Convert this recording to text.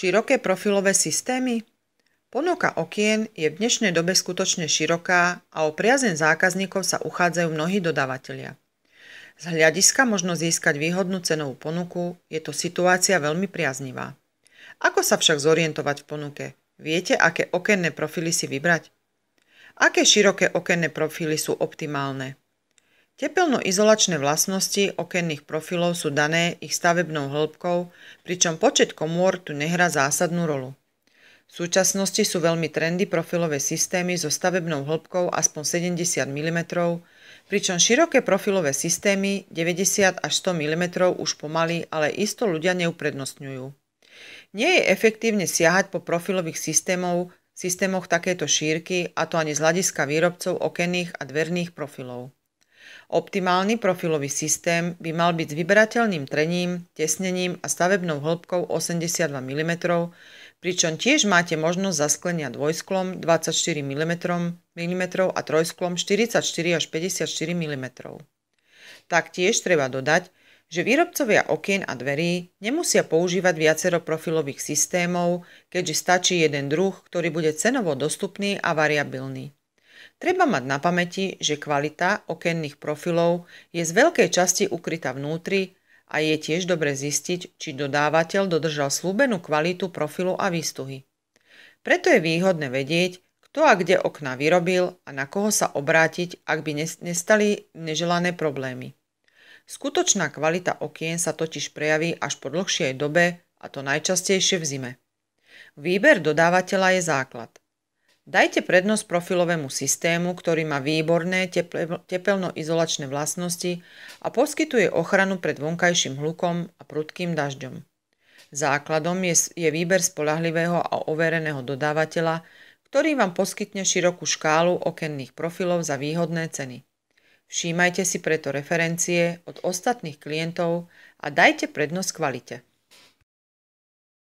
Široké profilové systémy? Ponuka okien je v dnešnej dobe skutočne široká a o priazen zákazníkov sa uchádzajú mnohí dodávateľia. Z hľadiska možno získať výhodnú cenovú ponuku, je to situácia veľmi priaznivá. Ako sa však zorientovať v ponuke? Viete, aké okenné profily si vybrať? Aké široké okenné profily sú optimálne? Tepelno-izolačné vlastnosti okenných profilov sú dané ich stavebnou hĺbkou, pričom počet komôr tu nehrá zásadnú rolu. V súčasnosti sú veľmi trendy profilové systémy so stavebnou hĺbkou aspoň 70 mm, pričom široké profilové systémy 90 až 100 mm už pomaly, ale isto ľudia neuprednostňujú. Nie je efektívne siahať po profilových systémov, systémoch takéto šírky, a to ani z hľadiska výrobcov okenných a dverných profilov. Optimálny profilový systém by mal byť s vyberateľným trením, tesnením a stavebnou hĺbkou 82 mm, pričom tiež máte možnosť zasklenia dvojsklom 24 mm, mm a trojsklom 44 až 54 mm. Taktiež treba dodať, že výrobcovia okien a dverí nemusia používať viacero profilových systémov, keďže stačí jeden druh, ktorý bude cenovo dostupný a variabilný. Treba mať na pamäti, že kvalita okenných profilov je z veľkej časti ukrytá vnútri a je tiež dobre zistiť, či dodávateľ dodržal slúbenú kvalitu profilu a výstuhy. Preto je výhodné vedieť, kto a kde okna vyrobil a na koho sa obrátiť, ak by nestali neželané problémy. Skutočná kvalita okien sa totiž prejaví až po dlhšej dobe a to najčastejšie v zime. Výber dodávateľa je základ – Dajte prednosť profilovému systému, ktorý má výborné tepelnoizolačné vlastnosti a poskytuje ochranu pred vonkajším hlukom a prudkým dažďom. Základom je, je výber spolahlivého a overeného dodávateľa, ktorý vám poskytne širokú škálu okenných profilov za výhodné ceny. Všímajte si preto referencie od ostatných klientov a dajte prednosť kvalite.